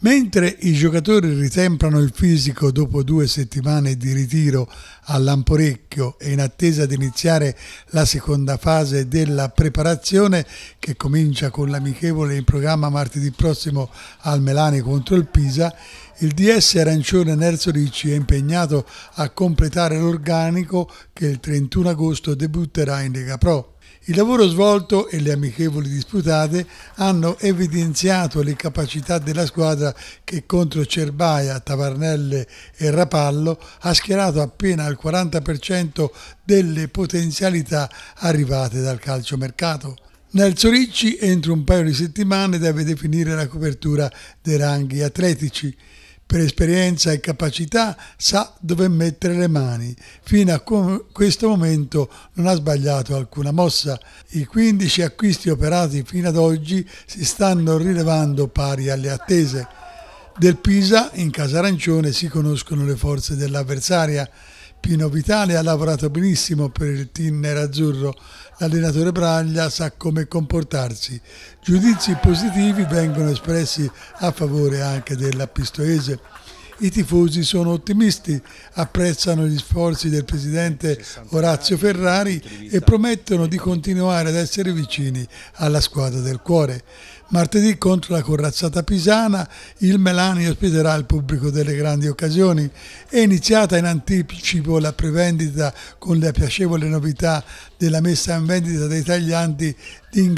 Mentre i giocatori ritemprano il fisico dopo due settimane di ritiro all'Amporecchio e in attesa di iniziare la seconda fase della preparazione che comincia con l'amichevole in programma martedì prossimo al Melani contro il Pisa, il DS arancione Nerzo Ricci è impegnato a completare l'organico che il 31 agosto debutterà in Lega Pro. Il lavoro svolto e le amichevoli disputate hanno evidenziato le capacità della squadra che contro Cerbaia, Tavarnelle e Rapallo ha schierato appena al 40% delle potenzialità arrivate dal calciomercato. Nelson Ricci entro un paio di settimane deve definire la copertura dei ranghi atletici per esperienza e capacità sa dove mettere le mani. Fino a questo momento non ha sbagliato alcuna mossa. I 15 acquisti operati fino ad oggi si stanno rilevando pari alle attese. Del Pisa in casa arancione si conoscono le forze dell'avversaria. Pino Vitale ha lavorato benissimo per il team nerazzurro, l'allenatore Braglia sa come comportarsi. Giudizi positivi vengono espressi a favore anche della Pistoese. I tifosi sono ottimisti, apprezzano gli sforzi del presidente Orazio Ferrari e promettono di continuare ad essere vicini alla squadra del cuore. Martedì contro la corazzata pisana il Melani ospiterà il pubblico delle grandi occasioni. È iniziata in anticipo la prevendita con la piacevole novità della messa in vendita dei taglianti di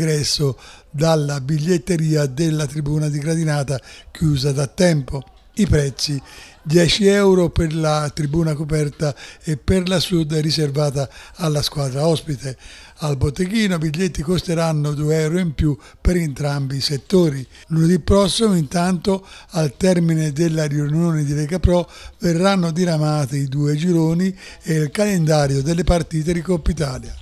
dalla biglietteria della tribuna di gradinata chiusa da tempo i prezzi. 10 euro per la tribuna coperta e per la sud riservata alla squadra ospite. Al botteghino biglietti costeranno 2 euro in più per entrambi i settori. Lunedì prossimo intanto al termine della riunione di Lega Pro verranno diramati i due gironi e il calendario delle partite di Coppa Italia.